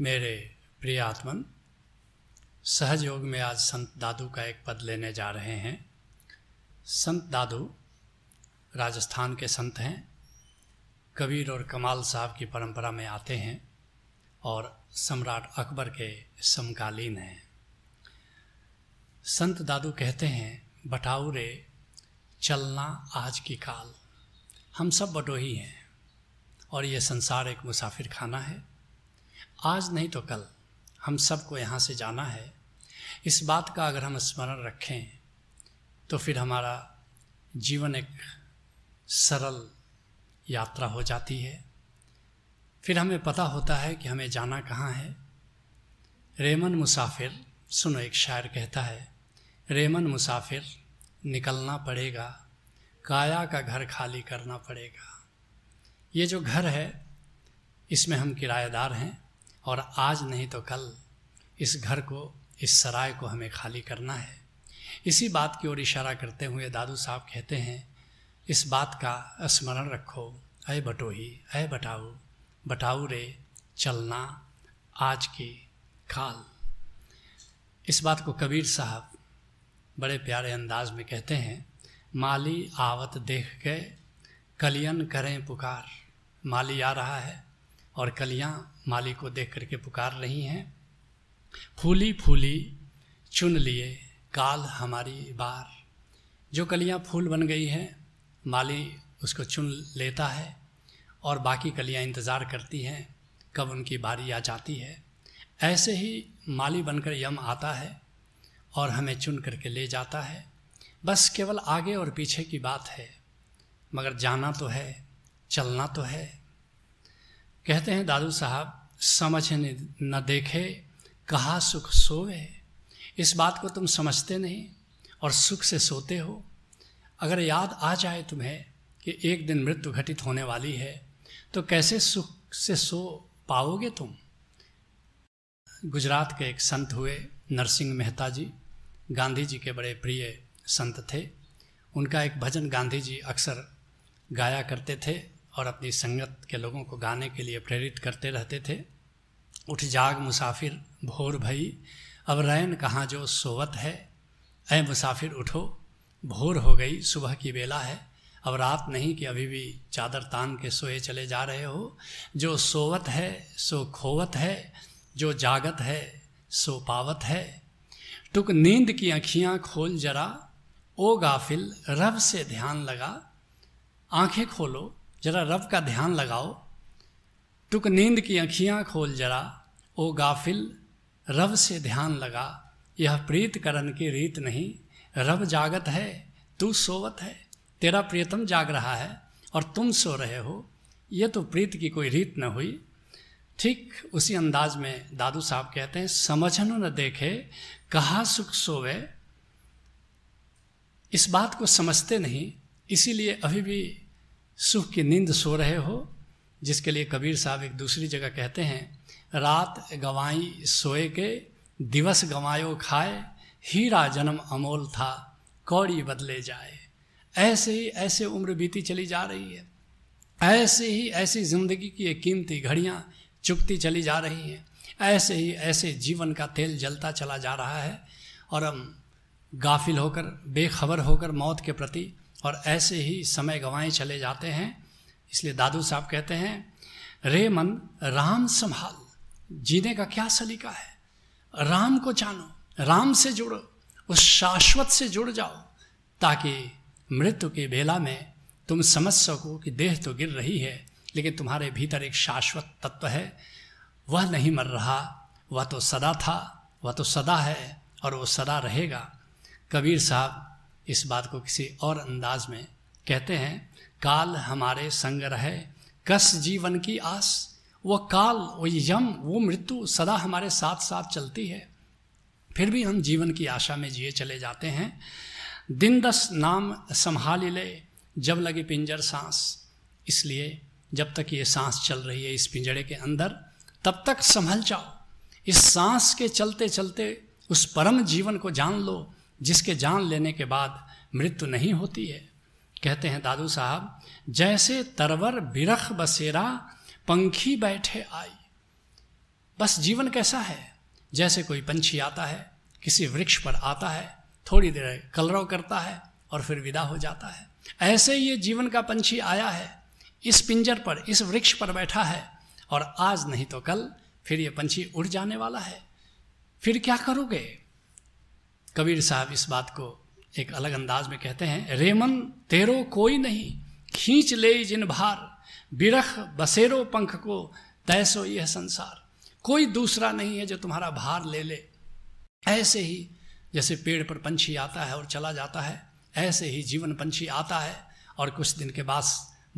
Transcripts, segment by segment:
मेरे प्रिय आत्मन सहजयोग में आज संत दादू का एक पद लेने जा रहे हैं संत दादू राजस्थान के संत हैं कबीर और कमाल साहब की परंपरा में आते हैं और सम्राट अकबर के समकालीन हैं संत दादू कहते हैं बटाऊ रे चलना आज की काल हम सब बटोही हैं और ये संसार एक मुसाफिर खाना है आज नहीं तो कल हम सबको यहाँ से जाना है इस बात का अगर हम स्मरण रखें तो फिर हमारा जीवन एक सरल यात्रा हो जाती है फिर हमें पता होता है कि हमें जाना कहाँ है रेमन मुसाफिर सुनो एक शायर कहता है रेमन मुसाफिर निकलना पड़ेगा काया का घर खाली करना पड़ेगा ये जो घर है इसमें हम किराएदार हैं और आज नहीं तो कल इस घर को इस सराय को हमें खाली करना है इसी बात की ओर इशारा करते हुए दादू साहब कहते हैं इस बात का स्मरण रखो अय बटोही अय बटाऊ बटाऊ रे चलना आज की खाल इस बात को कबीर साहब बड़े प्यारे अंदाज में कहते हैं माली आवत देख के कलियन करें पुकार माली आ रहा है और कलियां माली को देख करके पुकार रही हैं फूली फूली चुन लिए काल हमारी बार जो कलियां फूल बन गई हैं माली उसको चुन लेता है और बाकी कलियां इंतज़ार करती हैं कब उनकी बारी आ जाती है ऐसे ही माली बनकर यम आता है और हमें चुन करके ले जाता है बस केवल आगे और पीछे की बात है मगर जाना तो है चलना तो है कहते हैं दादू साहब समझ न देखे कहा सुख सोए इस बात को तुम समझते नहीं और सुख से सोते हो अगर याद आ जाए तुम्हें कि एक दिन मृत्यु घटित होने वाली है तो कैसे सुख से सो पाओगे तुम गुजरात के एक संत हुए नरसिंह मेहता जी गांधी जी के बड़े प्रिय संत थे उनका एक भजन गांधी जी अक्सर गाया करते थे और अपनी संगत के लोगों को गाने के लिए प्रेरित करते रहते थे उठ जाग मुसाफिर भोर भई अब रैन कहाँ जो सोवत है अय मुसाफिर उठो भोर हो गई सुबह की बेला है अब रात नहीं कि अभी भी चादर तान के सोए चले जा रहे हो जो सोवत है सो खोवत है जो जागत है सो पावत है टुक नींद की अखियां खोल जरा ओ गाफिल रब से ध्यान लगा आंखें खोलो जरा रब का ध्यान लगाओ टुक नींद की अखियां खोल जरा ओ गाफिल रब से ध्यान लगा यह प्रीत करण की रीत नहीं रब जागत है तू सोवत है तेरा प्रियतम जाग रहा है और तुम सो रहे हो यह तो प्रीत की कोई रीत न हुई ठीक उसी अंदाज में दादू साहब कहते हैं समझनो न देखे कहा सुख सोवे इस बात को समझते नहीं इसीलिए अभी भी सुख की नींद सो रहे हो जिसके लिए कबीर साहब एक दूसरी जगह कहते हैं रात गवाई सोए के दिवस गवायो खाए हीरा जन्म अमोल था कौड़ी बदले जाए ऐसे ही ऐसे उम्र बीती चली जा रही है ऐसे ही ऐसी ज़िंदगी की एक कीमती घड़ियाँ चुकती चली जा रही है ऐसे ही ऐसे जीवन का तेल जलता चला जा रहा है और हम गाफिल होकर बेखबर होकर मौत के प्रति और ऐसे ही समय गंवाए चले जाते हैं इसलिए दादू साहब कहते हैं रे मन राम संभाल जीने का क्या सलीका है राम को जानो राम से जुड़ो उस शाश्वत से जुड़ जाओ ताकि मृत्यु के बेला में तुम समझ सको कि देह तो गिर रही है लेकिन तुम्हारे भीतर एक शाश्वत तत्व है वह नहीं मर रहा वह तो सदा था वह तो सदा है और वो सदा रहेगा कबीर साहब इस बात को किसी और अंदाज में कहते हैं काल हमारे संग रहे कस जीवन की आस वो काल वो यम वो मृत्यु सदा हमारे साथ साथ चलती है फिर भी हम जीवन की आशा में जिए चले जाते हैं दिन दस नाम संभाल ले जब लगे पिंजर सांस इसलिए जब तक ये सांस चल रही है इस पिंजड़े के अंदर तब तक संभल जाओ इस सांस के चलते चलते उस परम जीवन को जान लो जिसके जान लेने के बाद मृत्यु नहीं होती है कहते हैं दादू साहब जैसे तरवर बिरख बसेरा पंखी बैठे आई बस जीवन कैसा है जैसे कोई पंछी आता है किसी वृक्ष पर आता है थोड़ी देर कलरव करता है और फिर विदा हो जाता है ऐसे ये जीवन का पंछी आया है इस पिंजर पर इस वृक्ष पर बैठा है और आज नहीं तो कल फिर ये पंछी उड़ जाने वाला है फिर क्या करोगे कबीर साहब इस बात को एक अलग अंदाज में कहते हैं रेमन तेरो कोई नहीं खींच ले जिन भार बिरख बसेरो पंख को तैसो यह संसार कोई दूसरा नहीं है जो तुम्हारा भार ले ले ऐसे ही जैसे पेड़ पर पंछी आता है और चला जाता है ऐसे ही जीवन पंछी आता है और कुछ दिन के बाद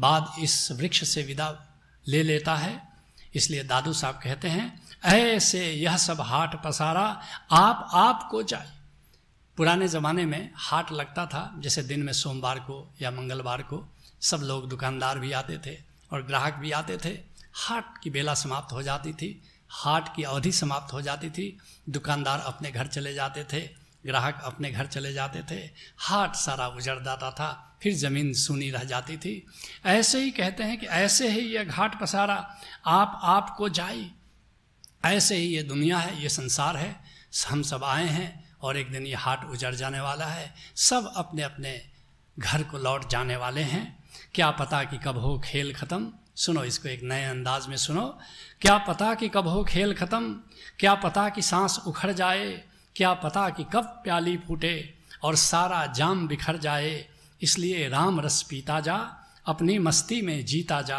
बाद इस वृक्ष से विदा ले लेता है इसलिए दादू साहब कहते हैं ऐसे यह सब हाट पसारा आप आप को जाए पुराने ज़माने में हाट लगता था जैसे दिन में सोमवार को या मंगलवार को सब लोग दुकानदार भी आते थे और ग्राहक भी आते थे हाट की बेला समाप्त हो जाती थी हाट की अवधि समाप्त हो जाती थी दुकानदार अपने घर चले जाते थे ग्राहक अपने घर चले जाते थे हाट सारा उजड़ जाता था फिर जमीन सूनी रह जाती थी ऐसे ही कहते हैं कि ऐसे ही यह घाट पसारा आप आप को जाई ऐसे ही ये दुनिया है ये संसार है हम सब आए हैं और एक दिन ये हाट उजड़ जाने वाला है सब अपने अपने घर को लौट जाने वाले हैं क्या पता कि कब हो खेल ख़त्म सुनो इसको एक नए अंदाज में सुनो क्या पता कि कब हो खेल ख़त्म क्या पता कि सांस उखड़ जाए क्या पता कि कब प्याली फूटे और सारा जाम बिखर जाए इसलिए राम रस पीता जा अपनी मस्ती में जीता जा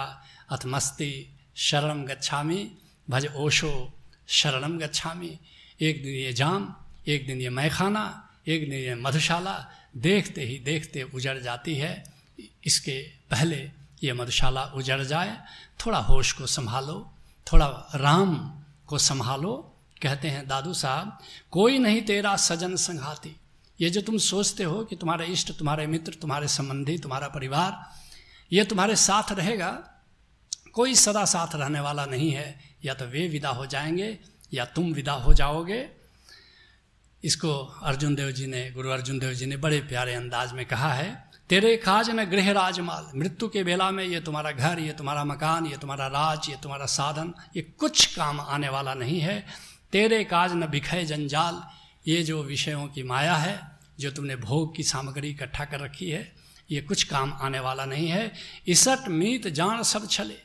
अथ मस्ती शरण गच्छामी भज ओशो शरणम गच्छामी एक दिन ये जाम एक दिन ये मैखाना एक दिन ये मधुशाला देखते ही देखते उजड़ जाती है इसके पहले ये मधुशाला उजड़ जाए थोड़ा होश को संभालो थोड़ा राम को संभालो कहते हैं दादू साहब कोई नहीं तेरा सजन संघाती ये जो तुम सोचते हो कि तुम्हारे इष्ट तुम्हारे मित्र तुम्हारे संबंधी तुम्हारा परिवार ये तुम्हारे साथ रहेगा कोई सदा साथ रहने वाला नहीं है या तो वे विदा हो जाएंगे या तुम विदा हो जाओगे इसको अर्जुन देव जी ने गुरु अर्जुन देव जी ने बड़े प्यारे अंदाज में कहा है तेरे खाज न गृह राजमाल मृत्यु के बेला में ये तुम्हारा घर ये तुम्हारा मकान ये तुम्हारा राज ये तुम्हारा साधन ये कुछ काम आने वाला नहीं है तेरे काज न भिखे जंजाल ये जो विषयों की माया है जो तुमने भोग की सामग्री इकट्ठा कर रखी है ये कुछ काम आने वाला नहीं है इसट मीत जान सब छले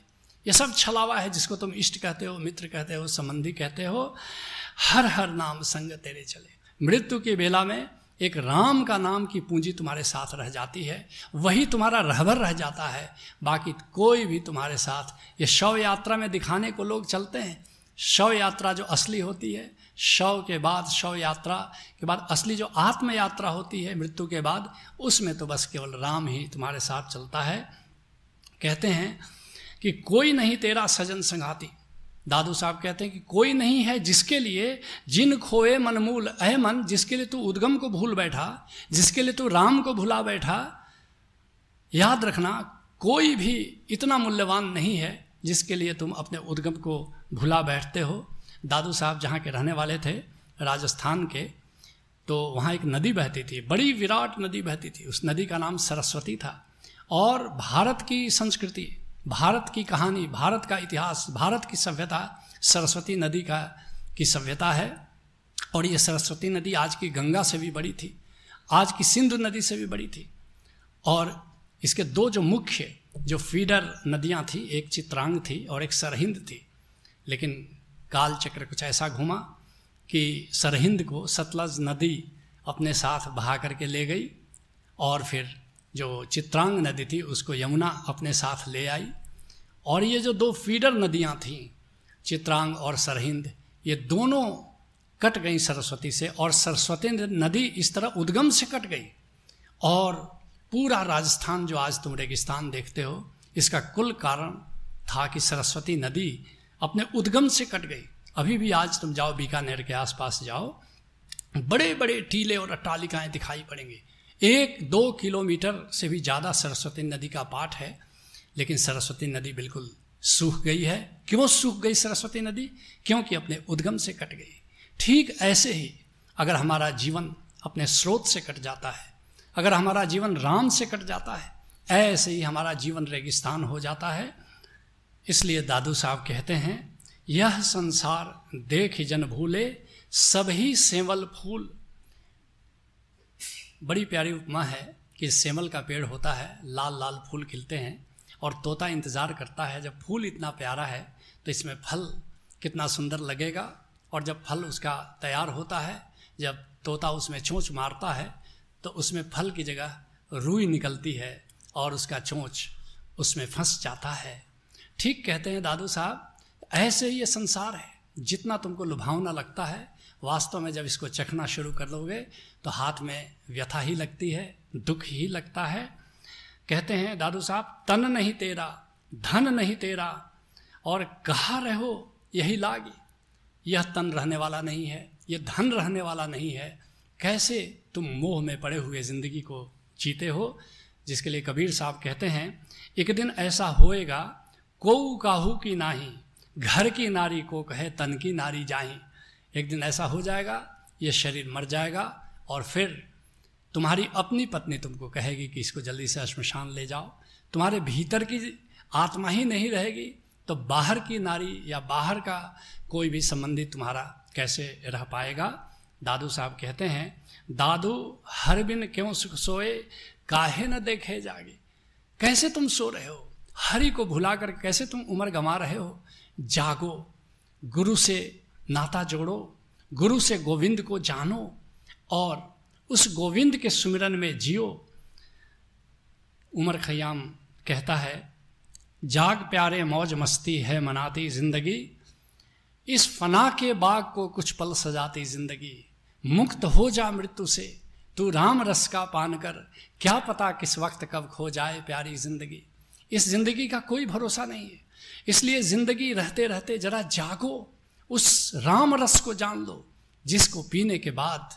ये सब छलावा है जिसको तुम इष्ट कहते हो मित्र कहते हो संबंधी कहते हो हर हर नाम संग तेरे चले मृत्यु की बेला में एक राम का नाम की पूंजी तुम्हारे साथ रह जाती है वही तुम्हारा रहबर रह जाता है बाकी कोई भी तुम्हारे साथ ये शव यात्रा में दिखाने को लोग चलते हैं शव यात्रा जो असली होती है शव के बाद शव यात्रा के बाद असली जो आत्म यात्रा होती है मृत्यु के बाद उसमें तो बस केवल राम ही तुम्हारे साथ चलता है कहते हैं कि कोई नहीं तेरा सजन संघाती दादू साहब कहते हैं कि कोई नहीं है जिसके लिए जिन खोए मनमूल अहमन जिसके लिए तू उद्गम को भूल बैठा जिसके लिए तू राम को भुला बैठा याद रखना कोई भी इतना मूल्यवान नहीं है जिसके लिए तुम अपने उद्गम को भुला बैठते हो दादू साहब जहाँ के रहने वाले थे राजस्थान के तो वहाँ एक नदी बहती थी बड़ी विराट नदी बहती थी उस नदी का नाम सरस्वती था और भारत की संस्कृति भारत की कहानी भारत का इतिहास भारत की सभ्यता सरस्वती नदी का की सभ्यता है और ये सरस्वती नदी आज की गंगा से भी बड़ी थी आज की सिंधु नदी से भी बड़ी थी और इसके दो जो मुख्य जो फीडर नदियाँ थी एक चित्रांग थी और एक सरहिंद थी लेकिन काल चक्र कुछ ऐसा घूमा कि सरहिंद को सतलज नदी अपने साथ बहा करके ले गई और फिर जो चित्रांग नदी थी उसको यमुना अपने साथ ले आई और ये जो दो फीडर नदियाँ थीं चित्रांग और सरहिंद ये दोनों कट गई सरस्वती से और सरस्वती नदी इस तरह उद्गम से कट गई और पूरा राजस्थान जो आज तुम रेगिस्तान देखते हो इसका कुल कारण था कि सरस्वती नदी अपने उद्गम से कट गई अभी भी आज तुम जाओ बीकानेर के आसपास जाओ बड़े बड़े टीले और अट्टालिकाएं दिखाई पड़ेंगी एक दो किलोमीटर से भी ज़्यादा सरस्वती नदी का पाठ है लेकिन सरस्वती नदी बिल्कुल सूख गई है क्यों सूख गई सरस्वती नदी क्योंकि अपने उद्गम से कट गई ठीक ऐसे ही अगर हमारा जीवन अपने स्रोत से कट जाता है अगर हमारा जीवन राम से कट जाता है ऐसे ही हमारा जीवन रेगिस्तान हो जाता है इसलिए दादू साहब कहते हैं यह संसार देख जन भूले सभी सेवल फूल बड़ी प्यारी उपमा है कि सेवल का पेड़ होता है लाल लाल फूल खिलते हैं और तोता इंतज़ार करता है जब फूल इतना प्यारा है तो इसमें फल कितना सुंदर लगेगा और जब फल उसका तैयार होता है जब तोता उसमें चोंच मारता है तो उसमें फल की जगह रुई निकलती है और उसका चोंच उसमें फंस जाता है ठीक कहते हैं दादू साहब ऐसे ये संसार है जितना तुमको लुभावना लगता है वास्तव में जब इसको चखना शुरू कर दोगे तो हाथ में व्यथा ही लगती है दुख ही लगता है कहते हैं दादू साहब तन नहीं तेरा धन नहीं तेरा और कहा रहो यही लागी यह तन रहने वाला नहीं है यह धन रहने वाला नहीं है कैसे तुम मोह में पड़े हुए ज़िंदगी को जीते हो जिसके लिए कबीर साहब कहते हैं एक दिन ऐसा होएगा को काहू की नाही घर की नारी को कहे तन की नारी जाही एक दिन ऐसा हो जाएगा ये शरीर मर जाएगा और फिर तुम्हारी अपनी पत्नी तुमको कहेगी कि इसको जल्दी से श्मशान ले जाओ तुम्हारे भीतर की आत्मा ही नहीं रहेगी तो बाहर की नारी या बाहर का कोई भी संबंधी तुम्हारा कैसे रह पाएगा दादू साहब कहते हैं दादू हर बिन क्यों सुख सोए काहे न देखे जागे कैसे तुम सो रहे हो हरि को भुलाकर कैसे तुम उम्र गंवा रहे हो जागो गुरु से नाता जोड़ो गुरु से गोविंद को जानो और उस गोविंद के सुमिरन में जियो उमर खयाम कहता है जाग प्यारे मौज मस्ती है मनाती जिंदगी इस फना के बाग को कुछ पल सजाती जिंदगी मुक्त हो जा मृत्यु से तू राम रस का पान कर क्या पता किस वक्त कब खो जाए प्यारी जिंदगी इस जिंदगी का कोई भरोसा नहीं है इसलिए जिंदगी रहते रहते जरा जागो उस राम रस को जान लो जिसको पीने के बाद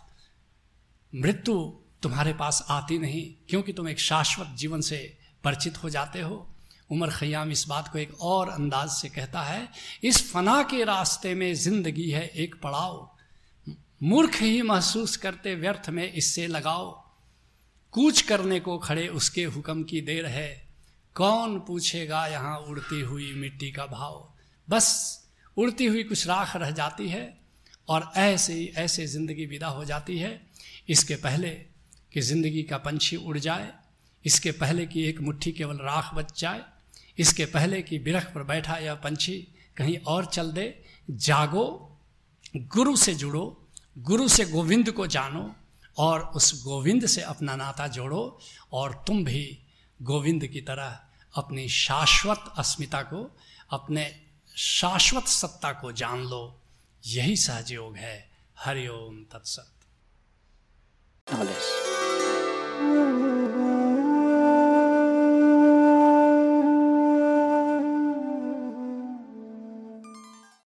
मृत्यु तुम्हारे पास आती नहीं क्योंकि तुम एक शाश्वत जीवन से परिचित हो जाते हो उमर खयाम इस बात को एक और अंदाज से कहता है इस फना के रास्ते में जिंदगी है एक पड़ाव मूर्ख ही महसूस करते व्यर्थ में इससे लगाओ कूच करने को खड़े उसके हुक्म की देर है कौन पूछेगा यहाँ उड़ती हुई मिट्टी का भाव बस उड़ती हुई कुछ राख रह जाती है और ऐसे ही ऐसे ज़िंदगी विदा हो जाती है इसके पहले कि ज़िंदगी का पंछी उड़ जाए इसके पहले कि एक मुट्ठी केवल राख बच जाए इसके पहले कि बिरख पर बैठा यह पंछी कहीं और चल दे जागो गुरु से जुड़ो गुरु से गोविंद को जानो और उस गोविंद से अपना नाता जोड़ो और तुम भी गोविंद की तरह अपनी शाश्वत अस्मिता को अपने शाश्वत सत्ता को जान लो यही योग है हरिओम तत्सत हाँ,